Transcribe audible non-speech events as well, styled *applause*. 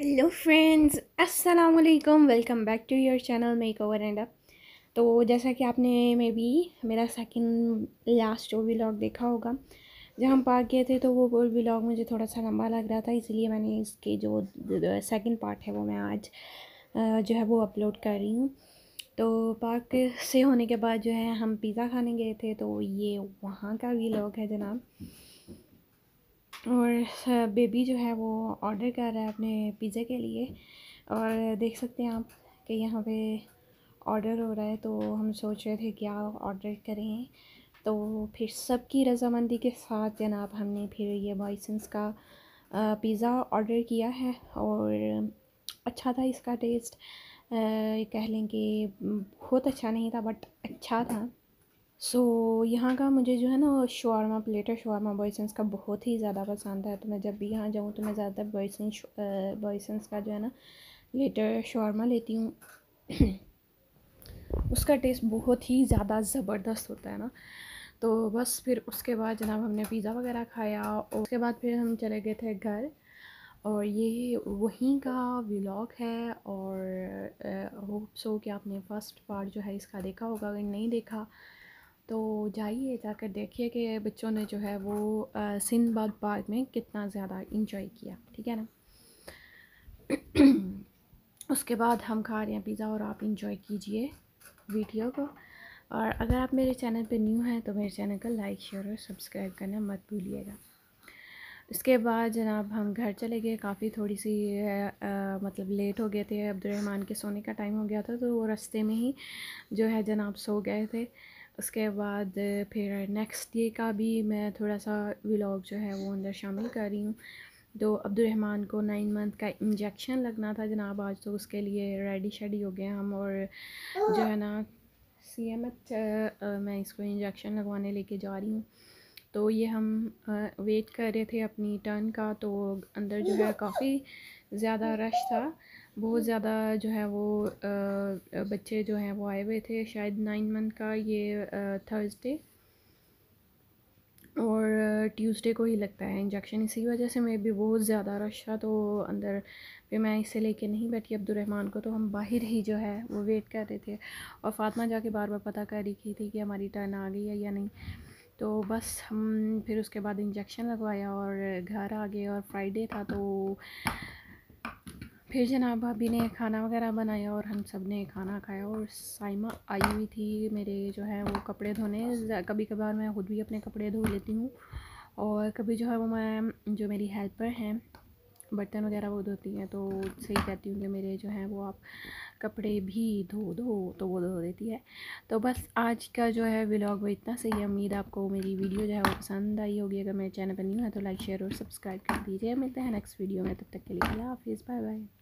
Hello friends अस्सलाम वालेकुम welcome back to your channel make over and up तो जैसा कि आपने मे बी मेरा सेकंड लास्ट जो व्लॉग देखा होगा जब हम पार्क गए थे तो वो व्लॉग मुझे थोड़ा सा लंबा लग रहा था इसलिए मैंने इसके जो सेकंड पार्ट है वो मैं आज जो है वो अपलोड कर रही हूँ तो पार्क से होने के बाद जो है हम पिज़्ज़ा खाने गए थे तो ये वहाँ का व्लॉग है जनाब और बेबी जो है वो ऑर्डर कर रहा है अपने पिज़्ज़ा के लिए और देख सकते हैं आप कि यहाँ पे ऑर्डर हो रहा है तो हम सोच रहे थे क्या ऑर्डर करें तो फिर सबकी रजामंदी के साथ जनाब हमने फिर ये बॉयसन्स का पिज़्ज़ा ऑर्डर किया है और अच्छा था इसका टेस्ट कह लें कि बहुत अच्छा नहीं था बट अच्छा था सो so, यहाँ का मुझे जो है ना शवारमा प्लेटर शोरमा बॉयसेंस का बहुत ही ज़्यादा पसंद है तो मैं जब भी यहाँ जाऊँ तो मैं ज़्यादातर बॉयसन बॉयसेंस का जो है ना प्लेटर शवारमा लेती हूँ *clears throat* उसका टेस्ट बहुत ही ज़्यादा ज़बरदस्त होता है ना तो बस फिर उसके बाद जनाब हमने पिज़्ज़ा वगैरह खाया और उसके बाद फिर हम चले गए थे घर और ये वहीं का व्लॉग है और होप्स हो कि आपने फ़र्स्ट पार्ट जो है इसका देखा होगा अगर नहीं देखा तो जाइए जाकर देखिए कि बच्चों ने जो है वो सिंधबाद पार्क में कितना ज़्यादा इंजॉय किया ठीक है ना उसके बाद हम खा रहे हैं पिज़्ज़ा और आप इंजॉय कीजिए वीडियो को और अगर आप मेरे चैनल पे न्यू हैं तो मेरे चैनल को लाइक शेयर और सब्सक्राइब करना मत भूलिएगा उसके बाद जनाब हम घर चले गए काफ़ी थोड़ी सी आ, आ, मतलब लेट हो गए थे अब्दुलरहमान के सोने का टाइम हो गया था तो वो रास्ते में ही जो है जनाब सो गए थे उसके बाद फिर नेक्स्ट डे का भी मैं थोड़ा सा व्लॉग जो है वो अंदर शामिल कर रही हूँ तो अब्दुलरहमान को नाइन मंथ का इंजेक्शन लगना था जनाब आज तो उसके लिए रेडी शेडी हो गए हम और जो है ना सी एम एच मैं इसको इंजेक्शन लगवाने लेके जा रही हूँ तो ये हम आ, वेट कर रहे थे अपनी टर्न का तो अंदर जो है काफ़ी ज़्यादा रश हम्म। था बहुत हम्म। ज़्यादा जो है वो बच्चे जो हैं वो आए हुए थे शायद नाइन मंथ का ये थर्सडे और ट्यूसडे को ही लगता है इंजेक्शन इसी वजह से मैं भी बहुत ज़्यादा रश था तो अंदर पे मैं इसे लेके नहीं बैठी अब्दुलरहमान को तो हम बाहर ही जो है वो वेट कर रहे थे और फातमा जाके बार बार पता कर रही थी कि हमारी टर्न आ गई है या नहीं तो बस हम फिर उसके बाद इंजेक्शन लगवाया और घर आ गए और फ्राइडे था तो फिर जनाब भाभी ने खाना वगैरह बनाया और हम सब ने खाना खाया और साइमा आई हुई थी मेरे जो है वो कपड़े धोने कभी कभार मैं ख़ुद भी अपने कपड़े धो लेती हूँ और कभी जो है वो मैं जो मेरी हेल्पर हैं बर्तन वगैरह वो धोती हैं तो सही कहती हूँ कि मेरे जो हैं वो आप कपड़े भी धो दो तो वो धो देती है तो बस आज का जो है व्लॉग वो इतना सही है उम्मीद आपको मेरी वीडियो जो है वो पसंद आई होगी अगर मेरे चैनल पर नहीं है तो लाइक शेयर और सब्सक्राइब कर दीजिए मिलते हैं नेक्स्ट वीडियो में तब तक के लिए हाफिज़ बाय बाय